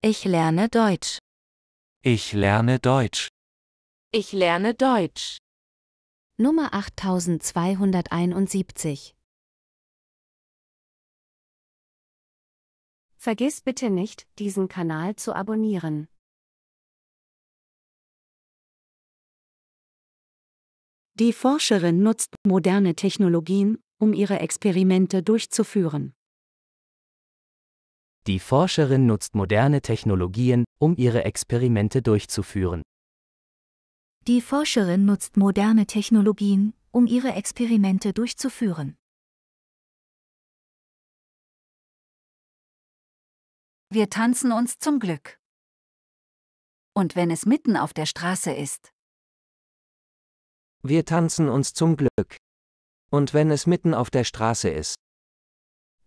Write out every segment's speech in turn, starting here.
Ich lerne Deutsch. Ich lerne Deutsch. Ich lerne Deutsch. Nummer 8271. Vergiss bitte nicht, diesen Kanal zu abonnieren. Die Forscherin nutzt moderne Technologien, um ihre Experimente durchzuführen. Die Forscherin nutzt moderne Technologien, um ihre Experimente durchzuführen. Die Forscherin nutzt moderne Technologien, um ihre Experimente durchzuführen. Wir tanzen uns zum Glück. Und wenn es mitten auf der Straße ist. Wir tanzen uns zum Glück. Und wenn es mitten auf der Straße ist.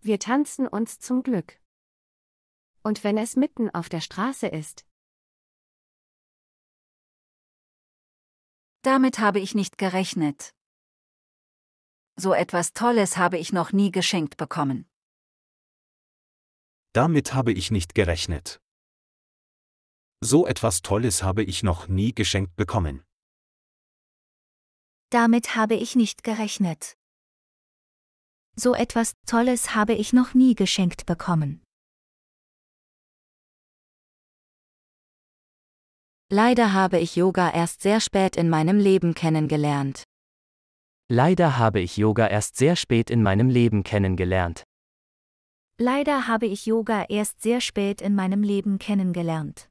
Wir tanzen uns zum Glück. Und wenn es mitten auf der Straße ist? Damit habe ich nicht gerechnet. So etwas Tolles habe ich noch nie geschenkt bekommen. Damit habe ich nicht gerechnet. So etwas Tolles habe ich noch nie geschenkt bekommen. Damit habe ich nicht gerechnet. So etwas Tolles habe ich noch nie geschenkt bekommen. Leider habe ich Yoga erst sehr spät in meinem Leben kennengelernt. Leider habe ich Yoga erst sehr spät in meinem Leben kennengelernt. Leider habe ich Yoga erst sehr spät in meinem Leben kennengelernt.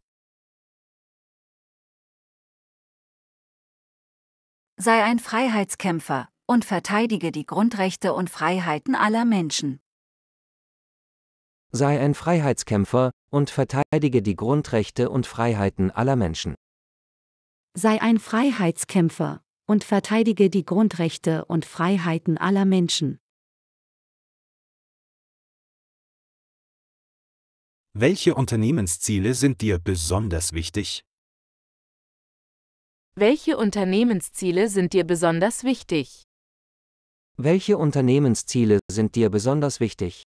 Sei ein Freiheitskämpfer und verteidige die Grundrechte und Freiheiten aller Menschen sei ein Freiheitskämpfer und verteidige die Grundrechte und Freiheiten aller Menschen. Sei ein Freiheitskämpfer und verteidige die Grundrechte und Freiheiten aller Menschen. Welche Unternehmensziele sind dir besonders wichtig? Welche Unternehmensziele sind dir besonders wichtig? Welche Unternehmensziele sind dir besonders wichtig?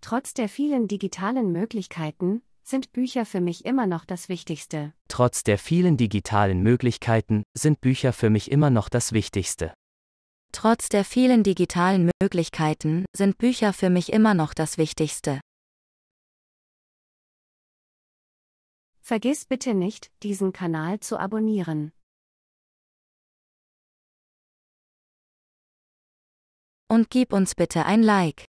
Trotz der vielen digitalen Möglichkeiten sind Bücher für mich immer noch das Wichtigste. Trotz der vielen digitalen Möglichkeiten sind Bücher für mich immer noch das Wichtigste. Trotz der vielen digitalen Möglichkeiten sind Bücher für mich immer noch das Wichtigste. Vergiss bitte nicht, diesen Kanal zu abonnieren. Und gib uns bitte ein Like.